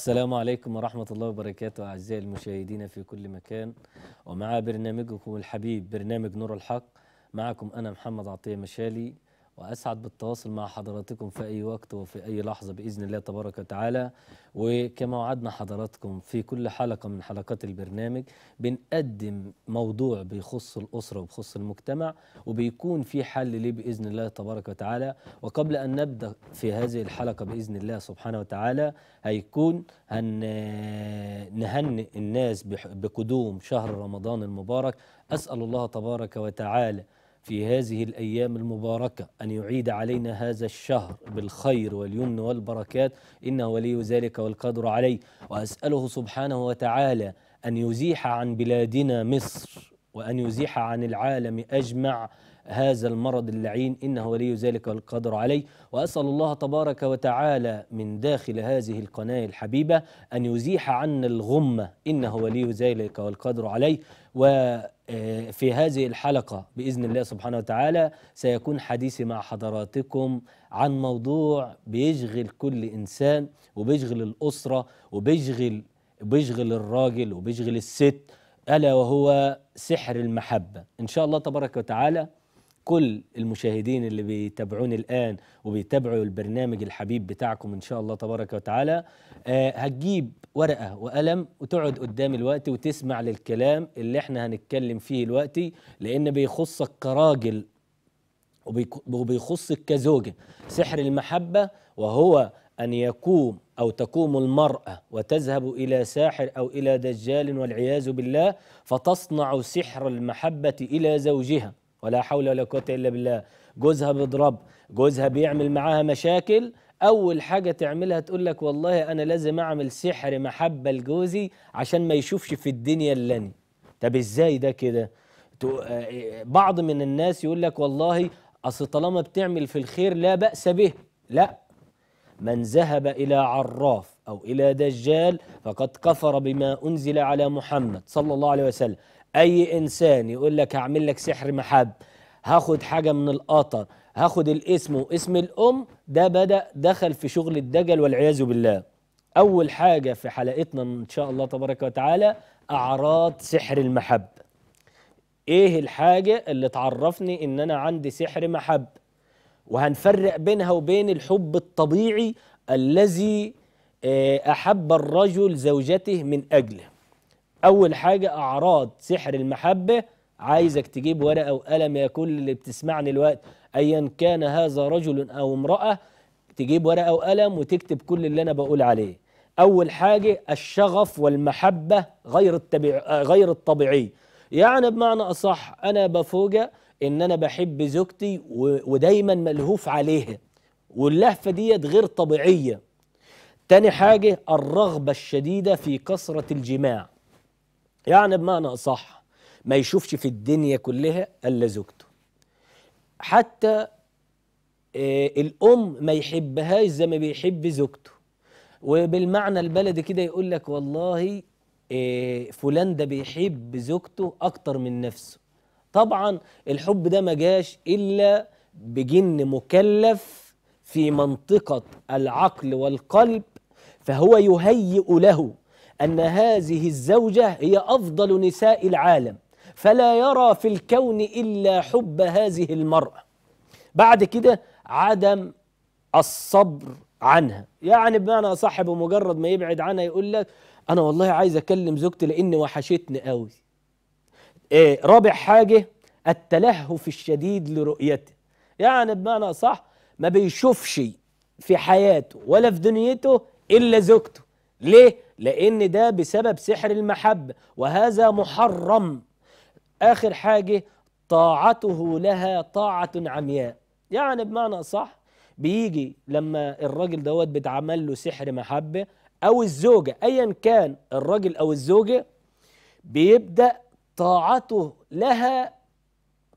السلام عليكم ورحمة الله وبركاته أعزائي المشاهدين في كل مكان ومع برنامجكم الحبيب برنامج نور الحق معكم أنا محمد عطية مشالي وأسعد بالتواصل مع حضراتكم في أي وقت وفي أي لحظة بإذن الله تبارك وتعالى وكما وعدنا حضراتكم في كل حلقة من حلقات البرنامج بنقدم موضوع بيخص الأسرة وبيخص المجتمع وبيكون في حل ليه بإذن الله تبارك وتعالى وقبل أن نبدأ في هذه الحلقة بإذن الله سبحانه وتعالى هيكون هن نهنئ الناس بقدوم شهر رمضان المبارك أسأل الله تبارك وتعالى في هذه الأيام المباركة أن يعيد علينا هذا الشهر بالخير واليمن والبركات إنه ولي ذلك والقدر عليه وأسأله سبحانه وتعالى أن يزيح عن بلادنا مصر وأن يزيح عن العالم أجمع هذا المرض اللعين إنه ولي ذلك والقدر عليه وأسأل الله تبارك وتعالى من داخل هذه القناة الحبيبة أن يزيح عنا الغمة إنه ولي ذلك والقدر عليه و آه، في هذه الحلقة بإذن الله سبحانه وتعالى سيكون حديثي مع حضراتكم عن موضوع بيشغل كل إنسان وبيشغل الأسرة وبيشغل بيشغل الراجل وبيشغل الست ألا وهو سحر المحبة إن شاء الله تبارك وتعالى كل المشاهدين اللي بيتابعوني الآن وبيتابعوا البرنامج الحبيب بتاعكم إن شاء الله تبارك وتعالى آه هتجيب ورقة وقلم وتقعد قدام الوقت وتسمع للكلام اللي احنا هنتكلم فيه الوقت لأن بيخصك كراجل وبيخصك كزوجة سحر المحبة وهو أن يقوم أو تقوم المرأة وتذهب إلى ساحر أو إلى دجال والعياذ بالله فتصنع سحر المحبة إلى زوجها ولا حول ولا قوه الا بالله جوزها بيضرب جوزها بيعمل معاها مشاكل اول حاجه تعملها تقول لك والله انا لازم اعمل سحر محبه لجوزي عشان ما يشوفش في الدنيا الا انا طب ازاي ده كده آه، بعض من الناس يقول لك والله اصل طالما بتعمل في الخير لا باس به لا من ذهب الى عراف او الى دجال فقد كفر بما انزل على محمد صلى الله عليه وسلم اي انسان يقول لك هعمل لك سحر محب هاخد حاجه من القطر هاخد الاسم واسم الام ده بدا دخل في شغل الدجل والعياذ بالله اول حاجه في حلقتنا ان شاء الله تبارك وتعالى اعراض سحر المحبه ايه الحاجه اللي تعرفني ان انا عندي سحر محب وهنفرق بينها وبين الحب الطبيعي الذي آه، احب الرجل زوجته من اجله أول حاجة أعراض سحر المحبة عايزك تجيب ورقة وقلم يا كل اللي بتسمعني الوقت أيا كان هذا رجل أو امرأة تجيب ورقة وقلم وتكتب كل اللي أنا بقول عليه أول حاجة الشغف والمحبة غير, التبع... غير الطبيعي يعني بمعنى أصح أنا بفوجئ إن أنا بحب زوجتي و... ودايما ملهوف عليها واللهفة ديت غير طبيعية تاني حاجة الرغبة الشديدة في كثرة الجماع يعني بمعنى أصح ما يشوفش في الدنيا كلها إلا زوجته حتى آه، الأم ما يحبهاش زي ما بيحب زوجته وبالمعنى البلدي كده يقول لك والله آه، فلان ده بيحب زوجته أكتر من نفسه طبعا الحب ده ما جاش إلا بجن مكلف في منطقة العقل والقلب فهو يهيئ له أن هذه الزوجة هي أفضل نساء العالم فلا يرى في الكون إلا حب هذه المرأة بعد كده عدم الصبر عنها يعني بمعنى صاحب بمجرد ما يبعد عنها يقول لك أنا والله عايز أكلم زوجتي لأني وحشتني قوي إيه رابع حاجة التلهف الشديد لرؤيته يعني بمعنى صح ما بيشوفش في حياته ولا في دنيته إلا زوجته ليه؟ لأن ده بسبب سحر المحبة وهذا محرم آخر حاجة طاعته لها طاعة عمياء يعني بمعنى صح بيجي لما الراجل دوت بيتعمل له سحر محبة أو الزوجة أيا كان الراجل أو الزوجة بيبدأ طاعته لها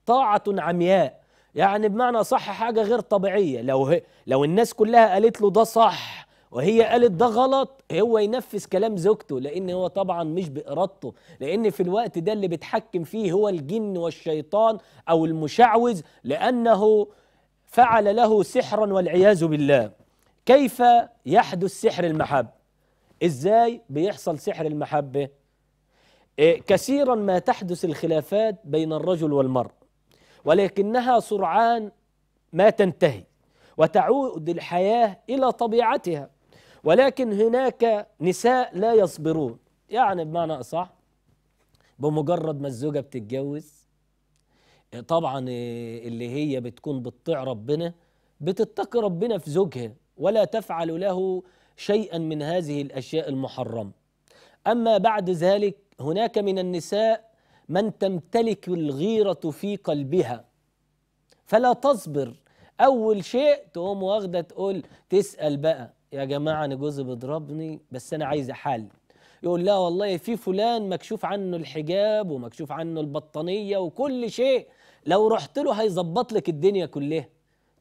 طاعة عمياء يعني بمعنى صح حاجة غير طبيعية لو, لو الناس كلها قالت له ده صح وهي قالت ده غلط هو ينفذ كلام زوجته لان هو طبعا مش بارادته لان في الوقت ده اللي بيتحكم فيه هو الجن والشيطان او المشعوذ لانه فعل له سحرا والعياذ بالله كيف يحدث سحر المحبه ازاي بيحصل سحر المحبه إيه، كثيرا ما تحدث الخلافات بين الرجل والمرء ولكنها سرعان ما تنتهي وتعود الحياه الى طبيعتها ولكن هناك نساء لا يصبرون يعني بمعنى أصح بمجرد ما الزوجة بتتجوز طبعا اللي هي بتكون بتطيع ربنا بتتقي ربنا في زوجها ولا تفعل له شيئا من هذه الأشياء المحرمة أما بعد ذلك هناك من النساء من تمتلك الغيرة في قلبها فلا تصبر أول شيء تقوم واخدة تقول تسأل بقى يا جماعه انا جوزي بيضربني بس انا عايزه حل يقول لا والله في فلان مكشوف عنه الحجاب ومكشوف عنه البطانيه وكل شيء لو رحت له هيظبط لك الدنيا كلها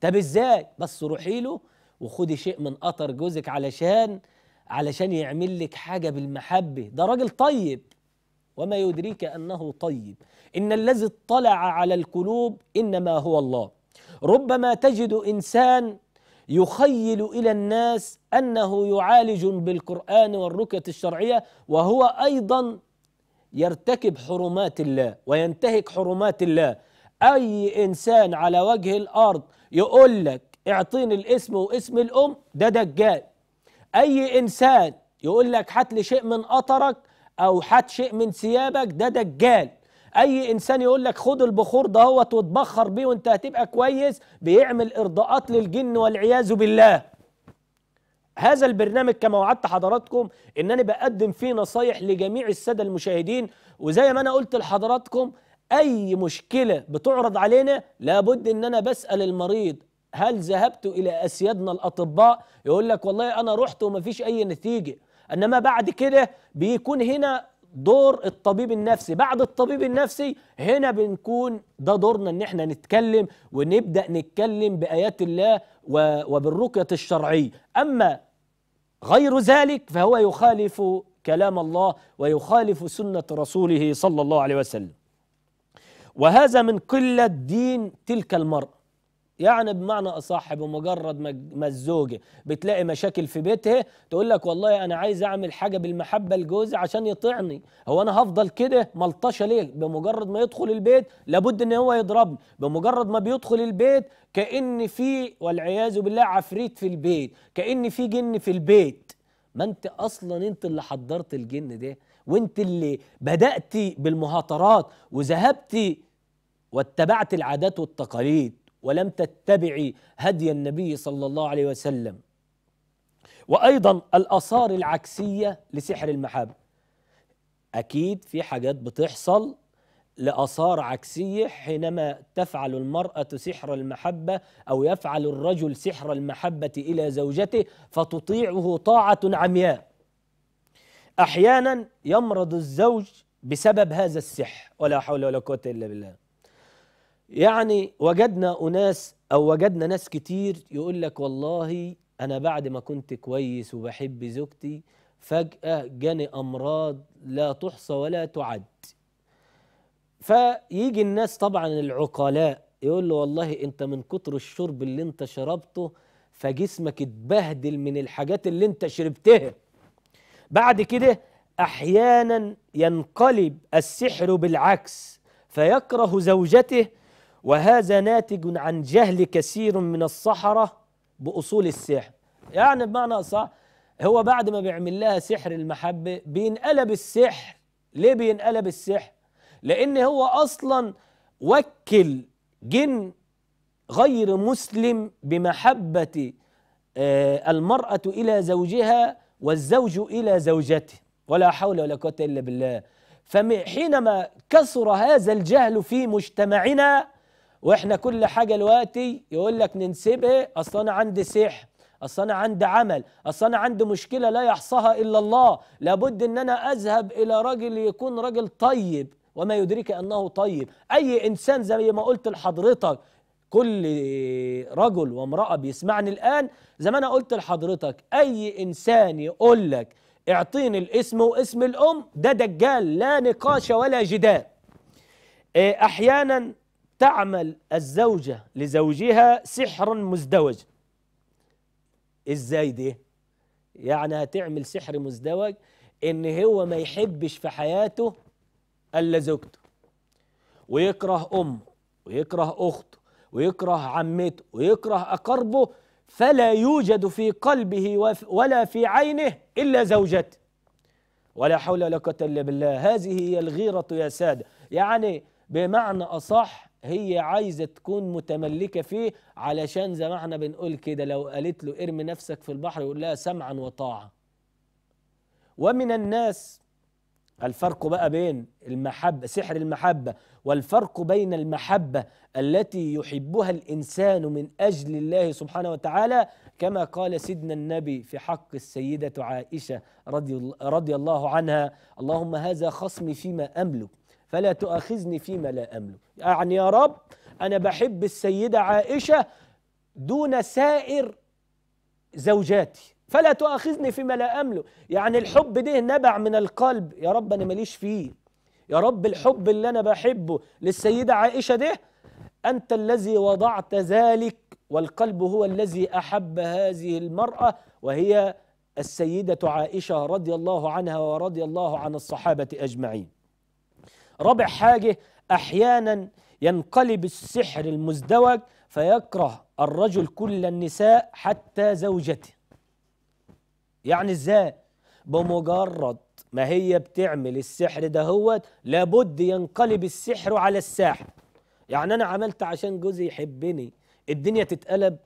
طب ازاي بس روحي له وخدي شيء من قطر جوزك علشان علشان يعمل لك حاجه بالمحبه ده راجل طيب وما يدريك انه طيب ان الذي اطلع على القلوب انما هو الله ربما تجد انسان يخيل الى الناس انه يعالج بالقران والرقيه الشرعيه وهو ايضا يرتكب حرمات الله وينتهك حرمات الله اي انسان على وجه الارض يقول لك اعطيني الاسم واسم الام ده دجال اي انسان يقول لك هات لي شيء من قطرك او هات شيء من ثيابك ده دجال اي انسان يقول لك خد البخور دهوت واتبخر بيه وانت هتبقى كويس بيعمل ارضاءات للجن والعياذ بالله هذا البرنامج كما وعدت حضراتكم ان انا بقدم فيه نصايح لجميع الساده المشاهدين وزي ما انا قلت لحضراتكم اي مشكله بتعرض علينا لابد ان انا بسال المريض هل ذهبت الى اسيادنا الاطباء يقول لك والله انا رحت ومفيش اي نتيجه انما بعد كده بيكون هنا دور الطبيب النفسي بعد الطبيب النفسي هنا بنكون ده دورنا ان احنا نتكلم ونبدا نتكلم بايات الله وبالرقيه الشرعيه اما غير ذلك فهو يخالف كلام الله ويخالف سنه رسوله صلى الله عليه وسلم وهذا من قله دين تلك المراه يعني بمعنى اصح بمجرد ما الزوجه بتلاقي مشاكل في بيتها تقول لك والله انا عايز اعمل حاجه بالمحبه لجوزي عشان يطيعني هو انا هفضل كده ملطشه ليه بمجرد ما يدخل البيت لابد ان هو يضربني بمجرد ما بيدخل البيت كان في والعياذ بالله عفريت في البيت كان في جن في البيت ما انت اصلا انت اللي حضرت الجن ده وانت اللي بدات بالمهاترات وذهبت واتبعت العادات والتقاليد ولم تتبعي هدي النبي صلى الله عليه وسلم وايضا الاثار العكسيه لسحر المحبه اكيد في حاجات بتحصل لاثار عكسيه حينما تفعل المراه سحر المحبه او يفعل الرجل سحر المحبه الى زوجته فتطيعه طاعه عمياء احيانا يمرض الزوج بسبب هذا السحر ولا حول ولا قوه الا بالله يعني وجدنا أناس أو وجدنا ناس كتير يقول لك والله أنا بعد ما كنت كويس وبحب زوجتي فجأة جاني أمراض لا تحصى ولا تعد فيجي الناس طبعا العقلاء يقول له والله أنت من كتر الشرب اللي أنت شربته فجسمك اتبهدل من الحاجات اللي أنت شربتها بعد كده أحيانا ينقلب السحر بالعكس فيكره زوجته وهذا ناتج عن جهل كثير من السحرة بأصول السحر يعني بمعنى أصح هو بعد ما بيعمل لها سحر المحبة بينقلب السحر ليه بينقلب السحر لأن هو أصلا وكل جن غير مسلم بمحبة آه، المرأة إلى زوجها والزوج إلى زوجته ولا حول ولا قوة إلا بالله فحينما كثر هذا الجهل في مجتمعنا واحنا كل حاجه دلوقتي يقول لك ننسبه ايه؟ اصل انا عندي سحر اصل انا عندي عمل اصل انا عندي مشكله لا يحصاها الا الله لابد ان انا اذهب الى راجل يكون راجل طيب وما يدرك انه طيب اي انسان زي ما قلت لحضرتك كل رجل وامراه بيسمعني الان زي ما انا قلت لحضرتك اي انسان يقول لك اعطيني الاسم واسم الام ده دجال لا نقاش ولا جدال إيه، احيانا تعمل الزوجة لزوجها سحر مزدوج ازاي دي يعني هتعمل سحر مزدوج ان هو ما يحبش في حياته الا زوجته ويكره امه ويكره اخته ويكره عمته ويكره اقربه فلا يوجد في قلبه ولا في عينه الا زوجته ولا حول ولا قوه الا بالله هذه هي الغيره يا ساده يعني بمعنى اصح هي عايزة تكون متملكة فيه علشان زي ما احنا بنقول كده لو قالت له ارمي نفسك في البحر يقول لها سمعا وطاعة ومن الناس الفرق بقى بين المحبة سحر المحبة والفرق بين المحبة التي يحبها الإنسان من أجل الله سبحانه وتعالى كما قال سيدنا النبي في حق السيدة عائشة رضي, الله عنها اللهم هذا خصمي فيما أملك فلا تؤاخذني فيما لا أملك يعني يا رب أنا بحب السيدة عائشة دون سائر زوجاتي فلا تؤاخذني فيما لا أملك يعني الحب ده نبع من القلب يا رب أنا ماليش فيه يا رب الحب اللي أنا بحبه للسيدة عائشة ده أنت الذي وضعت ذلك والقلب هو الذي أحب هذه المرأة وهي السيدة عائشة رضي الله عنها ورضي الله عن الصحابة أجمعين رابع حاجة أحيانا ينقلب السحر المزدوج فيكره الرجل كل النساء حتى زوجته يعني ازاي بمجرد ما هي بتعمل السحر ده هو لابد ينقلب السحر على الساحة يعني انا عملت عشان جوزي يحبني الدنيا تتقلب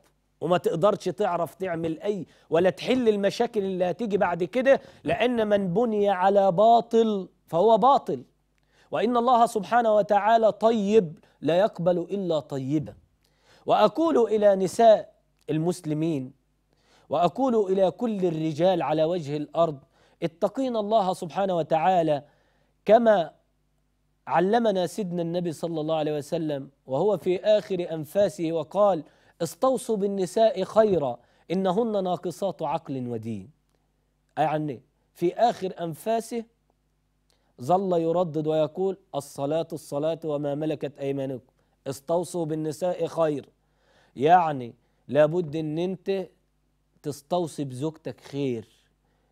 وما تقدرش تعرف تعمل اي ولا تحل المشاكل اللي هتيجي بعد كده لان من بني على باطل فهو باطل وإن الله سبحانه وتعالى طيب لا يقبل إلا طيبا وأقول إلى نساء المسلمين وأقول إلى كل الرجال على وجه الأرض اتقين الله سبحانه وتعالى كما علمنا سيدنا النبي صلى الله عليه وسلم وهو في آخر أنفاسه وقال استوصوا بالنساء خيرا إنهن ناقصات عقل ودين أي يعني في آخر أنفاسه ظل يردد ويقول الصلاة الصلاة وما ملكت أيمانكم استوصوا بالنساء خير يعني لابد ان انت تستوصي بزوجتك خير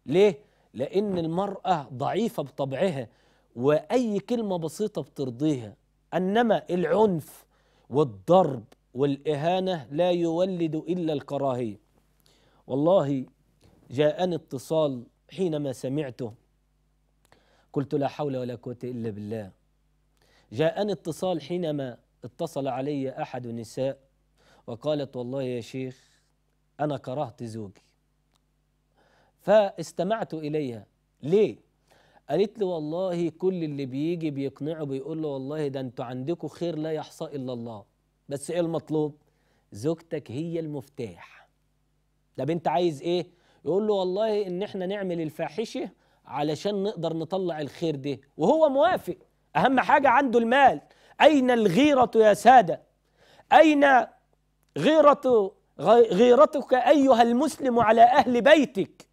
ليه؟ لأن المرأة ضعيفة بطبعها وأي كلمة بسيطة بترضيها إنما العنف والضرب والإهانة لا يولد إلا الكراهية والله جاءني اتصال حينما سمعته قلت لا حول ولا قوة إلا بالله جاءني اتصال حينما اتصل علي أحد النساء وقالت والله يا شيخ أنا كرهت زوجي فاستمعت إليها ليه؟ قالت لي والله كل اللي بيجي بيقنعه بيقول له والله ده انتوا عندكم خير لا يحصى إلا الله بس إيه المطلوب؟ زوجتك هي المفتاح طب أنت عايز إيه؟ يقول له والله إن إحنا نعمل الفاحشة علشان نقدر نطلع الخير ده وهو موافق أهم حاجة عنده المال أين الغيرة يا سادة أين غيرة غيرتك أيها المسلم على أهل بيتك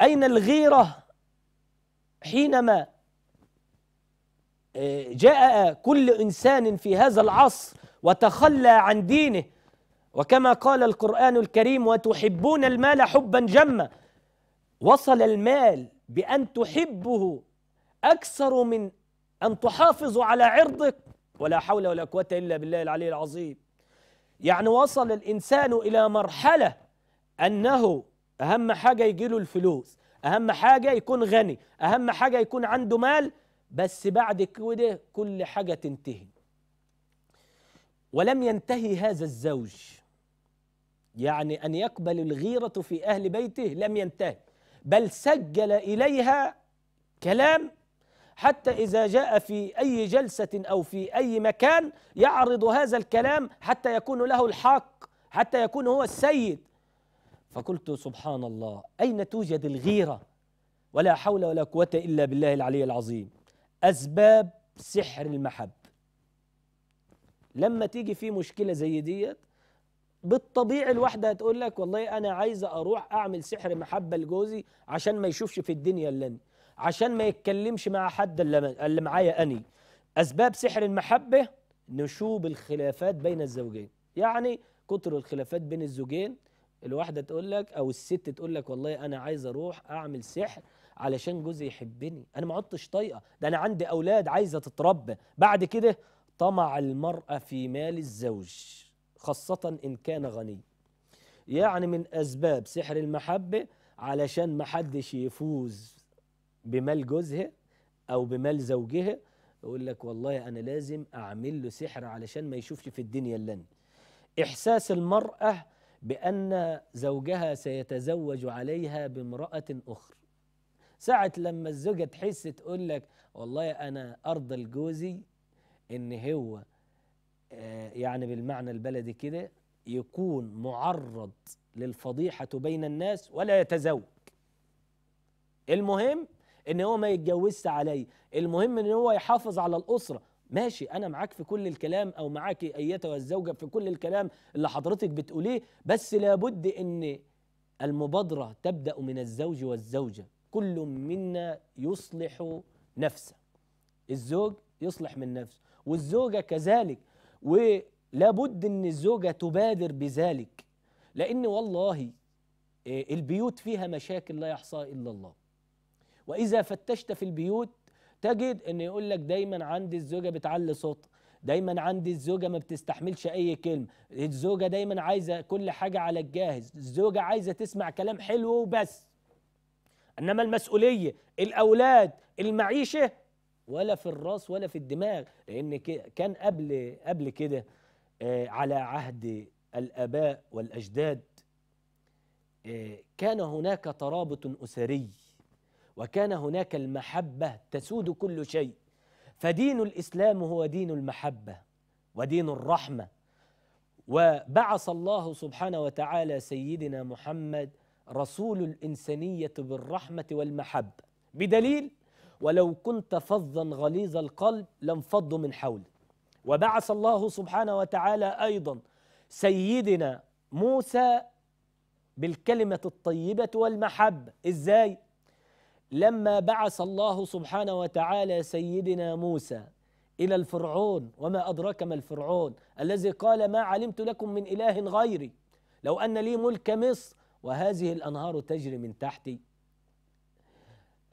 أين الغيرة حينما آه، جاء كل إنسان في هذا العصر وتخلى عن دينه وكما قال القرآن الكريم وتحبون المال حبا جما وصل المال بأن تحبه أكثر من أن تحافظ على عرضك ولا حول ولا قوة إلا بالله العلي العظيم يعني وصل الإنسان إلى مرحلة أنه أهم حاجة يجيله الفلوس أهم حاجة يكون غني أهم حاجة يكون عنده مال بس بعد كده كل حاجة تنتهي ولم ينتهي هذا الزوج يعني أن يقبل الغيرة في أهل بيته لم ينتهي بل سجل اليها كلام حتى اذا جاء في اي جلسه او في اي مكان يعرض هذا الكلام حتى يكون له الحق حتى يكون هو السيد فقلت سبحان الله اين توجد الغيره ولا حول ولا قوه الا بالله العلي العظيم اسباب سحر المحب لما تيجي في مشكله زي ديت بالطبيعي الواحدة هتقول لك والله أنا عايزة أروح أعمل سحر محبة لجوزي عشان ما يشوفش في الدنيا إلا أنا عشان ما يتكلمش مع حد اللي معايا أني أسباب سحر المحبة نشوب الخلافات بين الزوجين يعني كتر الخلافات بين الزوجين الواحدة تقول لك أو الست تقول لك والله أنا عايزه أروح أعمل سحر علشان جوزي يحبني أنا ما عدتش طايقة ده أنا عندي أولاد عايزة تتربى بعد كده طمع المرأة في مال الزوج خاصة إن كان غني يعني من أسباب سحر المحبة علشان محدش يفوز بمال جوزها أو بمال زوجها يقول لك والله أنا لازم أعمل له سحر علشان ما يشوفش في الدنيا إلا أنا إحساس المرأة بأن زوجها سيتزوج عليها بامرأة أخرى ساعة لما الزوجة تحس تقول لك والله أنا أرضى لجوزي إن هو آه، يعني بالمعنى البلدي كده يكون معرض للفضيحة بين الناس ولا يتزوج المهم ان هو ما يتجوزش علي المهم ان هو يحافظ على الاسره ماشي انا معاك في كل الكلام او معاك ايتها الزوجه في كل الكلام اللي حضرتك بتقوليه بس لابد ان المبادره تبدا من الزوج والزوجه كل منا يصلح نفسه الزوج يصلح من نفسه والزوجه كذلك ولا بد ان الزوجه تبادر بذلك لان والله آه، البيوت فيها مشاكل لا يحصاها الا الله واذا فتشت في البيوت تجد ان يقول لك دايما عندي الزوجه بتعلي صوتها دايما عندي الزوجه ما بتستحملش اي كلمه الزوجه دايما عايزه كل حاجه على الجاهز الزوجه عايزه تسمع كلام حلو وبس انما المسؤوليه الاولاد المعيشه ولا في الراس ولا في الدماغ لان كان قبل قبل كده آه، على عهد الاباء والاجداد آه، كان هناك ترابط اسري وكان هناك المحبه تسود كل شيء فدين الاسلام هو دين المحبه ودين الرحمه وبعث الله سبحانه وتعالى سيدنا محمد رسول الانسانيه بالرحمه والمحبه بدليل ولو كنت فظا غليظ القلب لانفضوا من حولي وبعث الله سبحانه وتعالى ايضا سيدنا موسى بالكلمه الطيبه والمحبه ازاي لما بعث الله سبحانه وتعالى سيدنا موسى الى الفرعون وما ادراك ما الفرعون الذي قال ما علمت لكم من اله غيري لو ان لي ملك مصر وهذه الانهار تجري من تحتي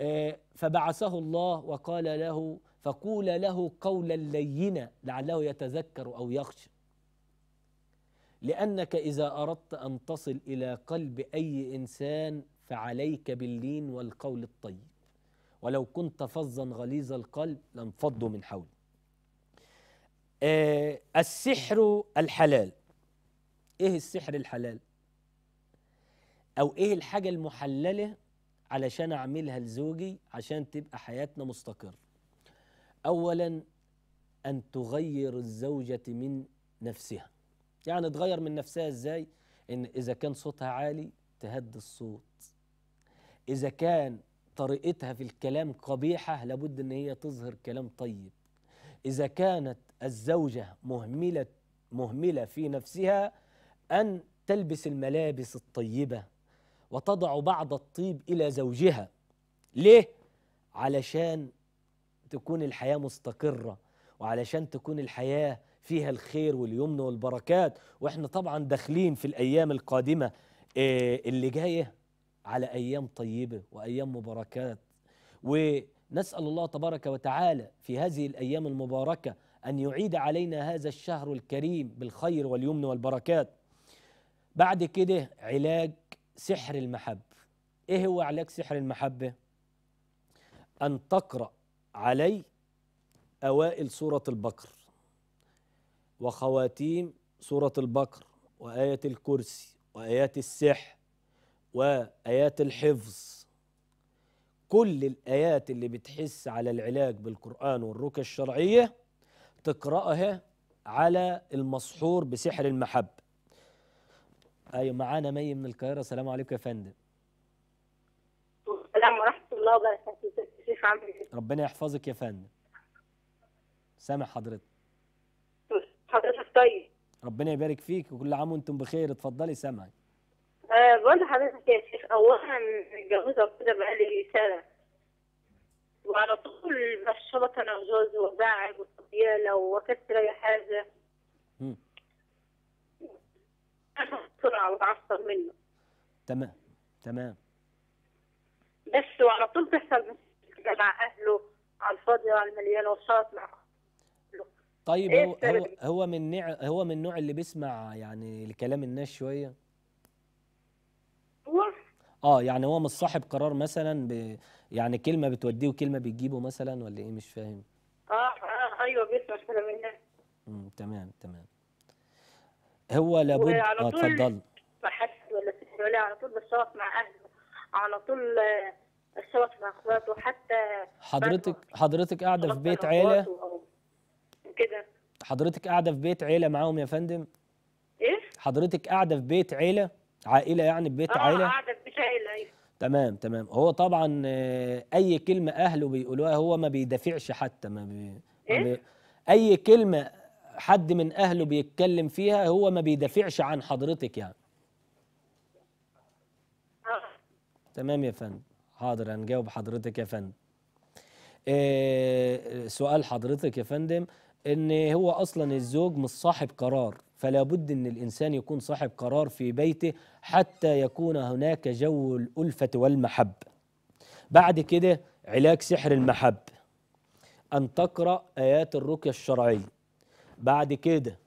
آه، فبعثه الله وقال له فقول له قولا لينا لعله يتذكر او يخشى لانك اذا اردت ان تصل الى قلب اي انسان فعليك باللين والقول الطيب ولو كنت فظا غليظ القلب لانفضوا من حولك آه السحر الحلال ايه السحر الحلال او ايه الحاجه المحلله علشان أعملها لزوجي عشان تبقى حياتنا مستقرة أولا أن تغير الزوجة من نفسها يعني تغير من نفسها إزاي إن إذا كان صوتها عالي تهدي الصوت إذا كان طريقتها في الكلام قبيحة لابد إن هي تظهر كلام طيب إذا كانت الزوجة مهملة مهملة في نفسها أن تلبس الملابس الطيبة وتضع بعض الطيب إلى زوجها ليه؟ علشان تكون الحياة مستقرة وعلشان تكون الحياة فيها الخير واليمن والبركات وإحنا طبعا داخلين في الأيام القادمة آه، اللي جاية على أيام طيبة وأيام مباركات ونسأل الله تبارك وتعالى في هذه الأيام المباركة أن يعيد علينا هذا الشهر الكريم بالخير واليمن والبركات بعد كده علاج سحر المحب ايه هو علاج سحر المحبه ان تقرا علي اوائل سوره البقر وخواتيم سوره البقر وايه الكرسي وايات السحر وايات الحفظ كل الايات اللي بتحس على العلاج بالقران والرقيه الشرعيه تقراها على المسحور بسحر المحبه ايوه معانا مي من القاهره السلام عليكم يا فندم السلام ورحمه الله وبركاته شيخ عامل إيه؟ ربنا يحفظك يا فندم سامع حضرتك حضرتك طيب ربنا يبارك فيك وكل عام وانتم بخير اتفضلي سامعك أه بقول لحضرتك يا شيخ اولا متجوزه وكده بقالي سنه وعلى طول بشبط انا وجوزي وزعل وصبيانه لو اي حاجه بسرعه وتعصب منه تمام تمام بس وعلى طول بيحصل مع اهله على الفاضي وعلى المليان وشاط مع طيب إيه هو هو هو من نوع هو من النوع اللي بيسمع يعني لكلام الناس شويه هو اه يعني هو مش صاحب قرار مثلا ب يعني كلمه بتوديه وكلمه بتجيبه مثلا ولا ايه مش فاهم اه اه ايوه بيسمع كلام الناس امم تمام تمام هو لابد اه اتفضل ما حدش ولا ست ولا على طول بتشوف مع اهله على طول بتشوف آه، مع اخواته حتى حضرتك حضرتك قاعده في بيت عيله كده حضرتك قاعده في بيت عيله معاهم يا فندم ايه حضرتك قاعده في بيت عيله عائله يعني في بيت آه عيله اه قاعده في بيت عيله ايوه تمام تمام هو طبعا آه، اي كلمه اهله بيقولوها هو ما بيدافعش حتى ما, بي... إيه؟ ما بي... اي كلمه حد من اهله بيتكلم فيها هو ما بيدافعش عن حضرتك يعني تمام يا فندم حاضر هنجاوب حضرتك يا فندم إيه سؤال حضرتك يا فندم ان هو اصلا الزوج مش صاحب قرار فلا بد ان الانسان يكون صاحب قرار في بيته حتى يكون هناك جو الالفه والمحبه بعد كده علاج سحر المحبه ان تقرا ايات الرقيه الشرعيه بعد كده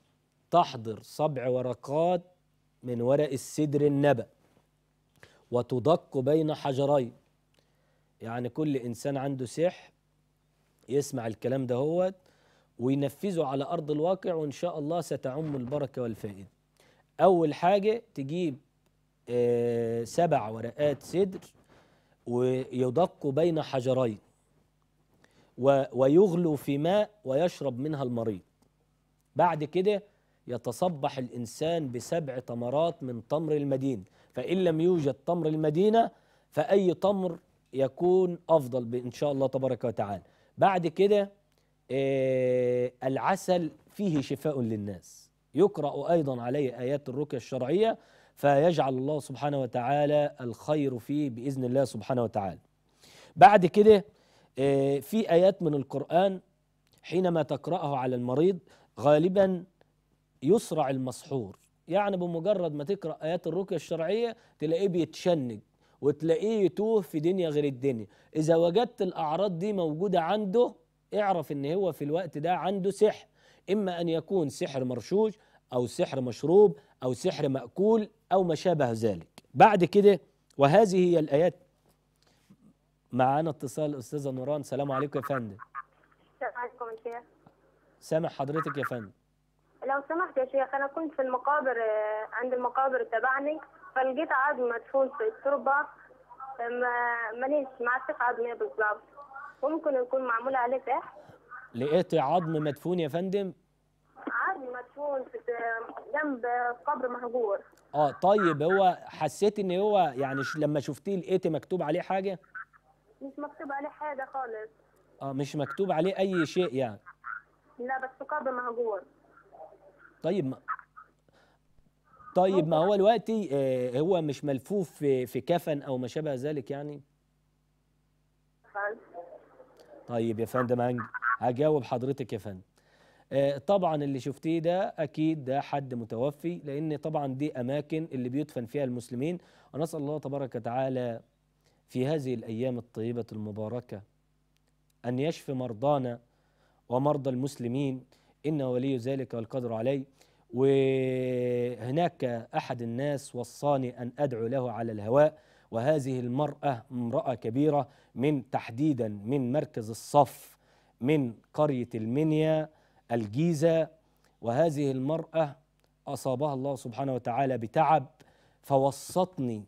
تحضر سبع ورقات من ورق السدر النبأ وتدق بين حجرين يعني كل إنسان عنده سحر يسمع الكلام ده هو وينفذه على أرض الواقع وإن شاء الله ستعم البركة والفائدة أول حاجة تجيب آه، سبع ورقات سدر ويدق بين حجرين ويغلو في ماء ويشرب منها المريض بعد كده يتصبح الإنسان بسبع تمرات من تمر المدينة فإن لم يوجد تمر المدينة فأي تمر يكون أفضل إن شاء الله تبارك وتعالى بعد كده آه، العسل فيه شفاء للناس يقرأ أيضا عليه آيات الرقية الشرعية فيجعل الله سبحانه وتعالى الخير فيه بإذن الله سبحانه وتعالى بعد كده آه، في آيات من القرآن حينما تقرأه على المريض غالبا يسرع المسحور يعني بمجرد ما تقرا ايات الرقيه الشرعيه تلاقيه بيتشنج وتلاقيه يتوه في دنيا غير الدنيا اذا وجدت الاعراض دي موجوده عنده اعرف ان هو في الوقت ده عنده سحر اما ان يكون سحر مرشوش او سحر مشروب او سحر ماكول او ما شابه ذلك بعد كده وهذه هي الايات معانا اتصال استاذه نوران سلام عليكم يا فندم السلام عليكم سامع حضرتك يا فندم لو سمحت يا شيخ انا كنت في المقابر آه، عند المقابر تبعني فلقيت عظم مدفون في التربه ما مانيش عرفتش عظم إيه بالظبط ممكن يكون معمول عليه فحم لقيت عظم مدفون يا فندم عظم مدفون في جنب قبر مهجور اه طيب هو حسيت ان هو يعني لما شفتيه لقيتي مكتوب عليه حاجه مش مكتوب عليه حاجه خالص اه مش مكتوب عليه اي شيء يعني لا بس تقابل مهجور طيب ما طيب ما هو دلوقتي آه، هو مش ملفوف في كفن او ما شابه ذلك يعني طيب يا فندم هجاوب حضرتك يا فندم آه، طبعا اللي شفتيه ده اكيد ده حد متوفي لان طبعا دي اماكن اللي بيدفن فيها المسلمين ونسال الله تبارك وتعالى في هذه الايام الطيبه المباركه ان يشفي مرضانا ومرضى المسلمين إن ولي ذلك والقدر عليه وهناك أحد الناس وصاني أن أدعو له على الهواء وهذه المرأة امرأة كبيرة من تحديدا من مركز الصف من قرية المنيا الجيزة وهذه المرأة أصابها الله سبحانه وتعالى بتعب فوصتني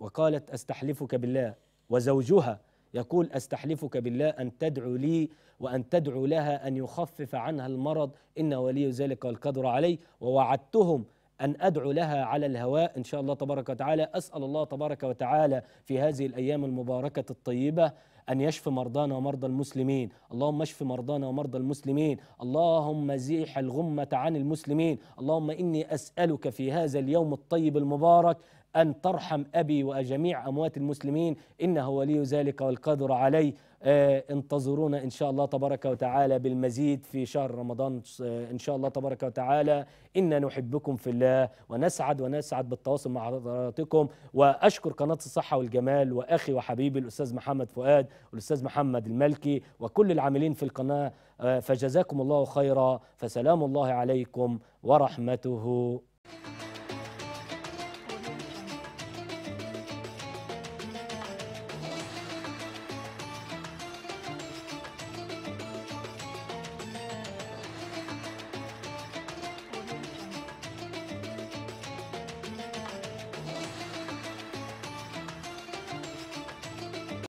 وقالت أستحلفك بالله وزوجها يقول استحلفك بالله ان تدعو لي وان تدعو لها ان يخفف عنها المرض ان ولي ذلك القدر عليه ووعدتهم أن أدعو لها على الهواء إن شاء الله تبارك وتعالى أسأل الله تبارك وتعالى في هذه الأيام المباركة الطيبة أن يشف مرضانا ومرضى المسلمين اللهم اشف مرضانا ومرضى المسلمين اللهم زيح الغمة عن المسلمين اللهم إني أسألك في هذا اليوم الطيب المبارك أن ترحم أبي وجميع أموات المسلمين إنه ولي ذلك والقادر عليه آه، انتظرونا إن شاء الله تبارك وتعالى بالمزيد في شهر رمضان آه، إن شاء الله تبارك وتعالى إنا نحبكم في الله ونسعد ونسعد بالتواصل مع حضراتكم وأشكر قناة الصحة والجمال وأخي وحبيبي الأستاذ محمد فؤاد والأستاذ محمد الملكي وكل العاملين في القناة آه، فجزاكم الله خيرا فسلام الله عليكم ورحمته